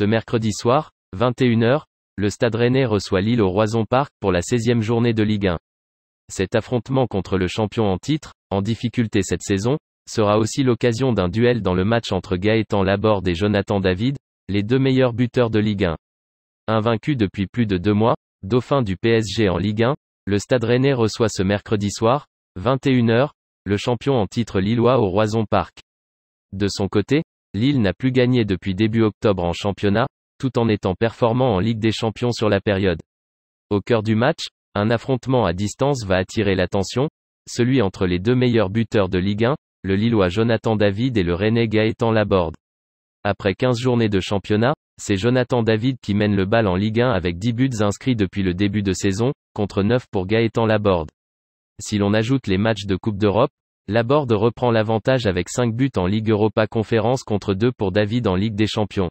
Ce mercredi soir, 21h, le Stade Rennais reçoit Lille au Roison Park pour la 16e journée de Ligue 1. Cet affrontement contre le champion en titre, en difficulté cette saison, sera aussi l'occasion d'un duel dans le match entre Gaëtan Laborde et Jonathan David, les deux meilleurs buteurs de Ligue 1. Invaincu depuis plus de deux mois, dauphin du PSG en Ligue 1, le Stade Rennais reçoit ce mercredi soir, 21h, le champion en titre lillois au Roison Park. De son côté, Lille n'a plus gagné depuis début octobre en championnat, tout en étant performant en Ligue des Champions sur la période. Au cœur du match, un affrontement à distance va attirer l'attention, celui entre les deux meilleurs buteurs de Ligue 1, le Lillois Jonathan David et le René Gaëtan Laborde. Après 15 journées de championnat, c'est Jonathan David qui mène le bal en Ligue 1 avec 10 buts inscrits depuis le début de saison, contre 9 pour Gaëtan Laborde. Si l'on ajoute les matchs de Coupe d'Europe, Laborde reprend l'avantage avec 5 buts en Ligue Europa Conférence contre 2 pour David en Ligue des Champions.